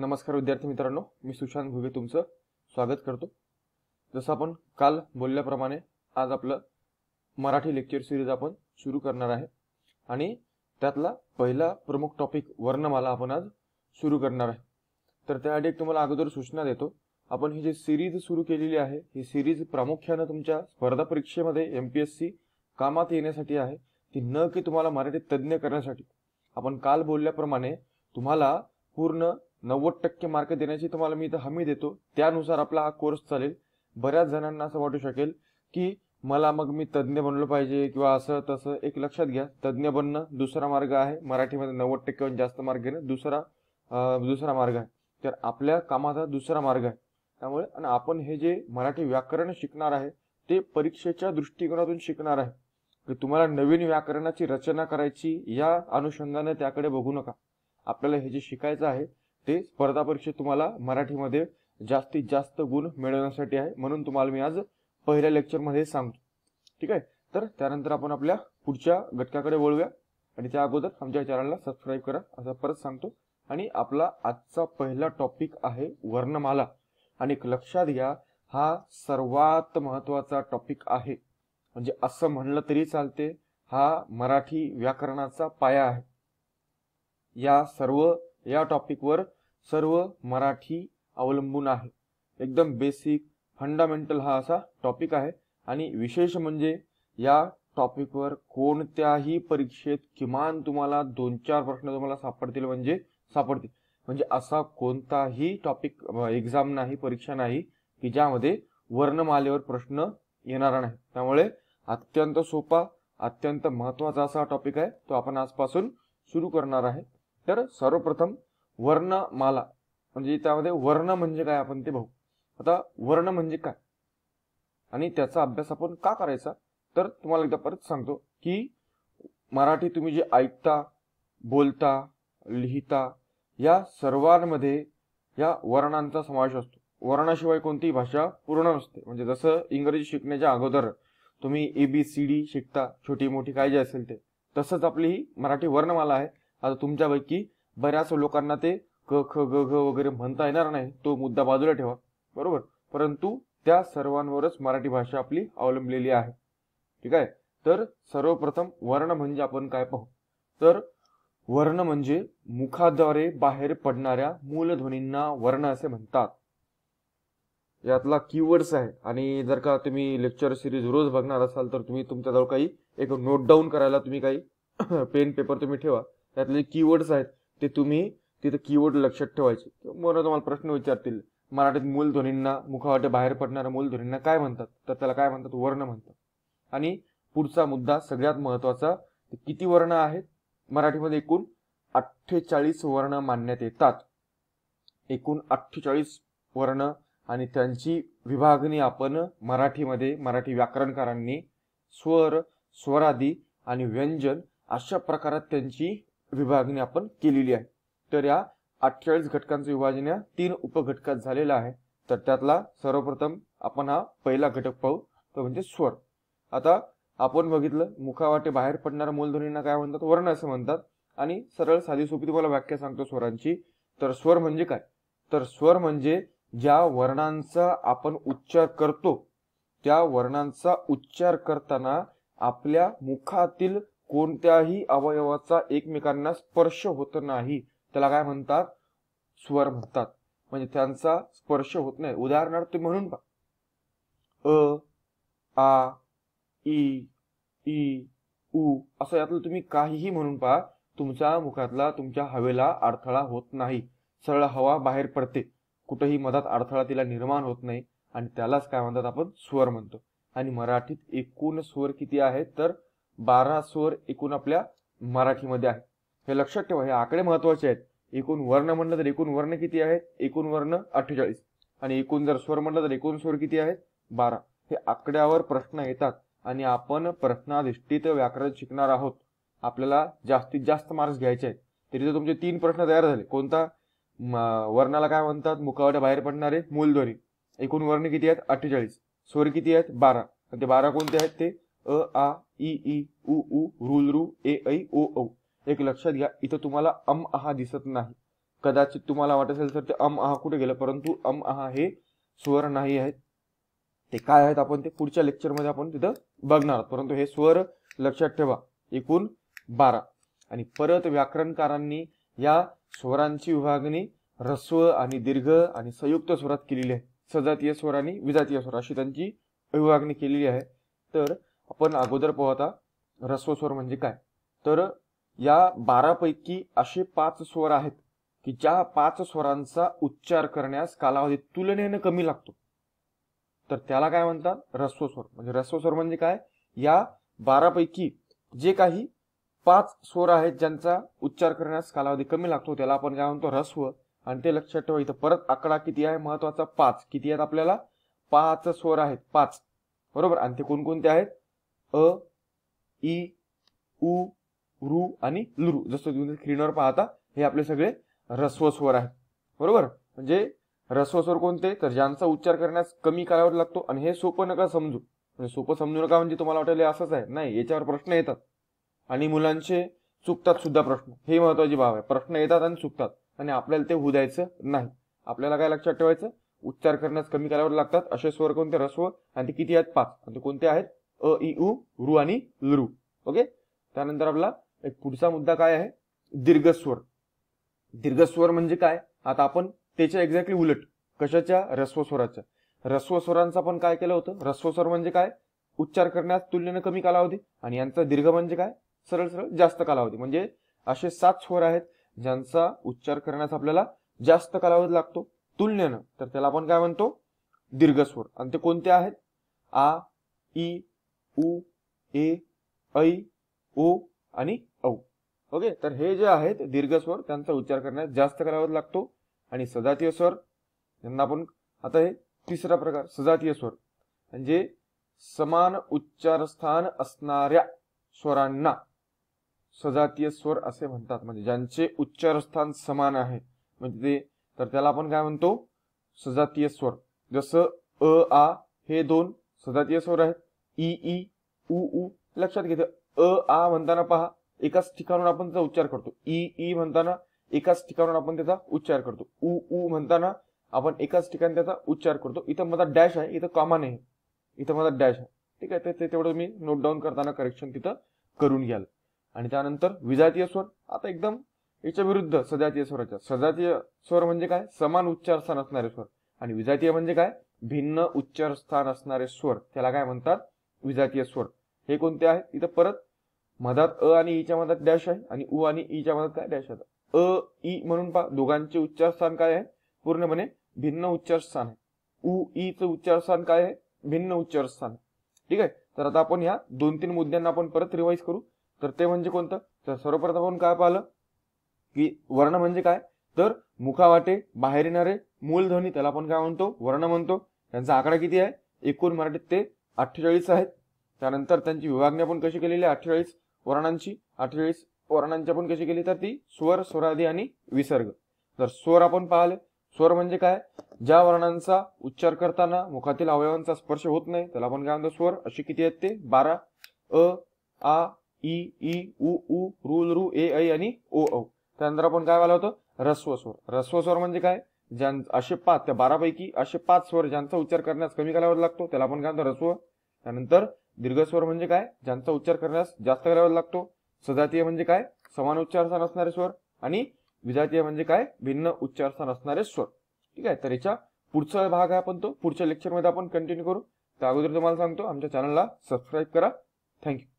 नमस्कार विद्यार्थी मित्रांनो मी सुशांत भुगे तुमचं स्वागत करतो जसं आपण काल बोलल्याप्रमाणे आज आपलं मराठी लेक्चर सिरीज आपण सुरू करणार आहे आणि त्यातला पहिला प्रमुख टॉपिक वर्णमाला आपण आज सुरू करणार आहे तर त्याआधी एक तुम्हाला अगोदर सूचना देतो आपण ही जी सिरीज सुरू केलेली आहे ही सिरीज प्रामुख्यानं तुमच्या स्पर्धा परीक्षेमध्ये एम पी एस सी कामात येण्यासाठी आहे ती न की तुम्हाला मराठी तज्ज्ञ करण्यासाठी आपण काल बोलल्याप्रमाणे तुम्हाला पूर्ण नव्वद टक्के मार्क देण्याची तुम्हाला मी इथं हमी देतो त्यानुसार आपला हा कोर्स चालेल बऱ्याच जणांना असं वाटू शकेल की मला मग मी तज्ज्ञ बनलो पाहिजे किंवा असं तसं एक लक्षात घ्या तज्ज्ञ बनणं दुसरा मार्ग आहे मराठीमध्ये नव्वद टक्केहून जास्त मार्ग घेणं दुसरा दुसरा मार्ग आहे तर आपल्या कामाचा दुसरा मार्ग आहे त्यामुळे आणि आपण हे जे मराठी व्याकरण शिकणार आहे ते परीक्षेच्या दृष्टिकोनातून शिकणार आहे की तुम्हाला नवीन व्याकरणाची रचना करायची या अनुषंगाने त्याकडे बघू नका आपल्याला हे जे शिकायचं आहे ते स्पर्धा परीक्षेत तुम्हाला मराठीमध्ये जास्तीत जास्त गुण मिळवण्यासाठी आहे म्हणून तुम्हाला मी आज पहिल्या लेक्चरमध्ये सांगतो ठीक आहे तर त्यानंतर आपण आपल्या पुढच्या घटकाकडे वळूया आणि त्या अगोदर आमच्या चॅनलला सबस्क्राईब करा असं परत सांगतो आणि आपला आजचा पहिला टॉपिक आहे वर्णमाला आणि लक्षात घ्या हा सर्वात महत्वाचा टॉपिक आहे म्हणजे असं म्हणलं तरी चालते हा मराठी व्याकरणाचा पाया आहे या सर्व या टॉपिकवर सर्व मराठी अवलंबून आहे एकदम बेसिक फंडामेंटल हा असा टॉपिक आहे आणि विशेष म्हणजे या टॉपिकवर कोणत्याही परीक्षेत किमान तुम्हाला दोन चार प्रश्न तुम्हाला सापडतील म्हणजे सापडतील म्हणजे असा कोणताही टॉपिक एक्झाम नाही परीक्षा नाही की ज्यामध्ये वर्णमालेवर प्रश्न येणार नाही त्यामुळे अत्यंत सोपा अत्यंत महत्वाचा असा टॉपिक आहे तो आपण आजपासून सुरू करणार आहे तर सर्वप्रथम वर्णमाला म्हणजे त्यामध्ये वर्ण म्हणजे काय आपण ते भाऊ आता वर्ण म्हणजे काय आणि त्याचा अभ्यास आपण का करायचा तर तुम्हाला एकदा परत सांगतो की मराठी तुम्ही जे ऐकता बोलता लिहिता या सर्वांमध्ये या वर्णांचा समावेश असतो वर्णाशिवाय कोणतीही भाषा पूर्ण नसते म्हणजे जसं इंग्रजी शिकण्याच्या अगोदर तुम्ही ए बी सी डी शिकता छोटी मोठी काय जे असेल ते तसंच आपली ही मराठी वर्णमाला आहे आता तुमच्यापैकी बऱ्याच लोकांना ते क ख ग घ वगैरे म्हणता येणार नाही तो मुद्दा बाजूला ठेवा बरोबर परंतु त्या सर्वांवरच मराठी भाषा आपली अवलंबलेली आहे ठीक आहे तर सर्वप्रथम वर्ण म्हणजे आपण काय पाहू तर वर्ण म्हणजे मुखाद्वारे बाहेर पडणाऱ्या मूलध्वनींना वर्ण असे म्हणतात यातला कीवर्ड्स आहे आणि जर का तुम्ही लेक्चर सिरीज रोज बघणार असाल तर तुम्ही तुमच्याजवळ काही एक नोट डाऊन करायला तुम्ही काही पेन पेपर तुम्ही ठेवा त्यातले कीवर्ड्स आहेत ते तुम्ही तिथं कीवर्ड लक्षात ठेवायचे मोठा तुम्हाला प्रश्न विचारतील मराठीत मूलध्वनींना मुखावाटे बाहेर पडणाऱ्या मूलध्वनींना काय म्हणतात तर त्याला काय म्हणतात वर्ण म्हणतात आणि पुढचा मुद्दा सगळ्यात महत्त्वाचा किती वर्ण आहेत मराठीमध्ये एकूण अठ्ठेचाळीस वर्ण मानण्यात येतात एकूण अठ्ठेचाळीस वर्ण आणि त्यांची विभागणी आपण मराठीमध्ये मराठी व्याकरणकारांनी स्वर स्वरादी आणि व्यंजन अशा प्रकारात त्यांची विभागणी आपण केलेली आहे तर या अठ्ठेचाळीस घटकांचं विभाजन या तीन उपघटकात झालेलं आहे तर त्यातला सर्वप्रथम आपण हा पहिला घटक पाहू तो म्हणजे स्वर आता आपण बघितलं मुखावाटे बाहेर पडणाऱ्या मूलध्वनींना काय म्हणतात वर्ण असं म्हणतात आणि सरळ साधी सोपी तुम्हाला व्याख्या सांगतो स्वरांची तर स्वर म्हणजे काय तर स्वर म्हणजे ज्या वर्णांचा आपण उच्चार करतो त्या वर्णांचा उच्चार करताना आपल्या मुखातील कोणत्याही अवयवाचा एकमेकांना स्पर्श होत नाही त्याला काय म्हणतात स्वर म्हणतात म्हणजे त्यांचा स्पर्श होत नाही उदाहरणार्थ म्हणून अ आ ई ई उ असं यातलं तुम्ही काहीही म्हणून पहा तुमच्या मुखातला तुमच्या हवेला अडथळा होत नाही सरळ हवा बाहेर पडते कुठेही मधात अडथळा तिला निर्माण होत नाही आणि त्यालाच काय म्हणतात आपण स्वर म्हणतो आणि मराठीत एकूण स्वर किती आहेत तर बारा स्वर एकूण आपल्या मराठीमध्ये आहे हे लक्षात ठेवा हे आकडे महत्वाचे आहेत एकूण वर्ण म्हणलं तर एकूण वर्ण किती आहेत एकूण वर्ण अठ्ठेचाळीस आणि एकूण जर स्वर म्हणलं तर एकूण स्वर किती आहेत बारा हे आकड्यावर प्रश्न येतात आणि आपण प्रश्नाधिष्ठित व्याकरण शिकणार आहोत आपल्याला जास्तीत जास्त मार्क्स घ्यायचे आहेत तरी जर तुमचे तीन प्रश्न तयार झाले कोणता वर्णाला काय म्हणतात मुकावट्या बाहेर पडणारे मूलध्वनी एकूण वर्ण किती आहेत अठ्ठेचाळीस स्वर किती आहेत बारा ते बारा कोणते आहेत ते अ आ ई ई उ उ रुल रु ए ऐ ओ औ एक लक्षात घ्या इथं तुम्हाला अम आहा दिसत नाही कदाचित तुम्हाला वाटत असेल तर ते अम आहा कुठे गेलं परंतु अम आहा हे स्वर नाही आहेत ते काय आहेत आपण ते पुढच्या लेक्चरमध्ये आपण तिथं बघणार आहोत परंतु हे स्वर लक्षात ठेवा एकूण बारा आणि परत व्याकरणकारांनी या स्वरांची विभागणी रस्व आणि दीर्घ आणि संयुक्त स्वरात केलेली आहे सजातीय स्वर आणि विजातीय स्वर अशी त्यांची विभागणी केलेली आहे तर आपण अगोदर पोहता ऱ्हस्व स्वर म्हणजे काय तर या बारापैकी असे पाच स्वर आहेत की ज्या पाच स्वरांचा उच्चार करण्यास कालावधी तुलनेनं कमी लागतो तर त्याला काय म्हणतात ऱ्हस्व स्वर म्हणजे ऱ्हस्व स्वर म्हणजे काय या बारापैकी जे काही पाच स्वर आहेत ज्यांचा उच्चार करण्यास कालावधी कमी लागतो त्याला आपण काय म्हणतो ह्रस्व आणि ते लक्षात ठेवा इथं परत आकडा किती आहे महत्वाचा पाच किती आहेत आपल्याला पाच स्वर आहेत पाच बरोबर आणि ते कोणकोणते आहेत अ इ उ रु आणि लुरु जसं तुम्ही स्क्रीनवर पाहता हे आपले सगळे रस्व स्वर आहेत बरोबर म्हणजे रस्व स्वर कोणते तर ज्यांचा उच्चार करण्यास कमी कालावधी लागतो आणि हे सोपं नका समजू म्हणजे सोपं समजू नका म्हणजे तुम्हाला वाटेल असंच आहे नाही याच्यावर प्रश्न येतात आणि मुलांचे चुकतात सुद्धा प्रश्न हे महत्वाची बाब आहे प्रश्न येतात आणि चुकतात आणि आपल्याला ते होऊ द्यायचं नाही आपल्याला काय लक्षात ठेवायचं उच्चार करण्यास कमी कालावधी लागतात असे स्वर कोणते रस्व आणि ते किती आहेत पाच आणि कोणते आहेत अ इ उ रु आणि लृ ओके त्यानंतर आपला एक पुढचा मुद्दा काय आहे दीर्घस्वर दीर्घस्वर म्हणजे काय आता आपण त्याच्या एक्झॅक्टली उलट कशाच्या रस्वस्वराच्या रस्वस्वरांचं पण काय केलं होतं रस्वस्वर म्हणजे काय उच्चार करण्यास तुलनेनं कमी कालावधी आणि यांचा दीर्घ म्हणजे काय सरळ सरळ जास्त कालावधी म्हणजे असे सात स्वर आहेत ज्यांचा उच्चार करण्यास आपल्याला जास्त कालावधी लागतो तुलनेनं तर त्याला आपण काय म्हणतो दीर्घस्वर आणि ते कोणते आहेत आ ई उ ए ऐ ओ आणि औ ओके तर हे जे आहेत दीर्घ स्वर त्यांचा उच्चार करण्यास जास्त करावा लागतो आणि सजातीय स्वर यांना आपण आता हे तिसरा प्रकार सजातीय स्वर म्हणजे समान उच्चारस्थान असणाऱ्या स्वरांना सजातीय स्वर असे म्हणतात म्हणजे ज्यांचे उच्चारस्थान समान आहे म्हणजे ते तर त्याला आपण काय म्हणतो सजातीय स्वर जसं अ आ हे दोन सजातीय स्वर आहेत ई ई उ उ लक्षात घेते अ आ म्हणताना पहा एकाच ठिकाणून आपण त्याचा उच्चार करतो ई ई म्हणताना एकाच ठिकाणून आपण त्याचा उच्चार करतो उ उ म्हणताना आपण एकाच ठिकाणी त्याचा उच्चार करतो इथं माझा डॅश आहे इथं कॉमन नाही इथं माझा डॅश आहे ठीक आहे ते तेवढं मी नोट डाऊन करताना करेक्शन तिथं करून घ्याल आणि त्यानंतर विजातीय स्वर आता एकदम याच्या विरुद्ध सजातीय स्वराच्या सजातीय स्वर म्हणजे काय समान उच्चार स्थान असणारे स्वर आणि विजातीय म्हणजे काय भिन्न उच्चार स्थान असणारे स्वर त्याला काय म्हणतात विजातीय स्वर हे कोणते आहे इथं परत मधात अ आणि ईच्या मधात डॅश आहे आणि उ आणि ईच्या मधात काय डॅश आहे अ ई म्हणून पहा दोघांचे उच्चारस्थान काय आहे पूर्णपणे भिन्न उच्चारस्थान आहे उ ईचं उच्चारस्थान काय आहे भिन्न उच्चारस्थान ठीक आहे तर आता आपण ह्या दोन तीन मुद्द्यांना आपण परत रिवाईज करू तर ते म्हणजे कोणतं तर सर्वप्रथम आपण काय पाहिलं की वर्ण म्हणजे काय तर मुखावाटे बाहेर येणारे मूल त्याला आपण काय म्हणतो वर्ण म्हणतो त्यांचा आकडा किती आहे एकूण मराठीत ते अठ्ठेचाळीस आहेत त्यानंतर त्यांची विभागणी आपण कशी केलेली आहे अठ्ठेचाळीस वर्णांची अठ्ठेचाळीस वर्णांची आपण कशी केली तर ती स्वर स्वरादी आणि विसर्ग तर स्वर आपण पाहिले स्वर म्हणजे काय ज्या वर्णांचा उच्चार करताना मुखातील अवयवांचा स्पर्श होत नाही त्याला आपण काय म्हणतो स्वर अशी किती आहेत ते बारा अ आ ई ई उ उ रु रु ए ऐ आणि ओ औ त्यानंतर आपण काय वाला होतं रस्व स्वर रस्व स्वर म्हणजे काय ज्यां असे पाच त्या बारापैकी असे पाच स्वर ज्यांचा उच्चार करण्यास कमी कालावधी लागतो त्याला आपण काय म्हणतो रस्व त्यानंतर स्वर म्हणजे काय ज्यांचा उच्चार करण्यास जास्त करावा लागतो सजातीय म्हणजे काय समान उच्चारस्थान असणारे स्वर आणि विजातीय म्हणजे काय भिन्न उच्चारस्थान असणारे स्वर ठीक आहे तर याच्या पुढचा भाग आहे आपण तो पुढच्या लेक्चरमध्ये आपण कंटिन्यू करू त्या अगोदर तुम्हाला सांगतो आमच्या चॅनलला सबस्क्राईब करा थँक्यू